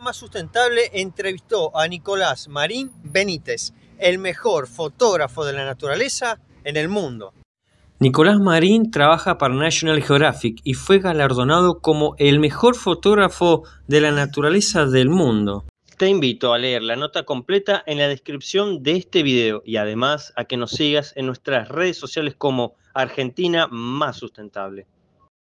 más sustentable entrevistó a Nicolás Marín Benítez, el mejor fotógrafo de la naturaleza en el mundo. Nicolás Marín trabaja para National Geographic y fue galardonado como el mejor fotógrafo de la naturaleza del mundo. Te invito a leer la nota completa en la descripción de este video y además a que nos sigas en nuestras redes sociales como Argentina Más Sustentable.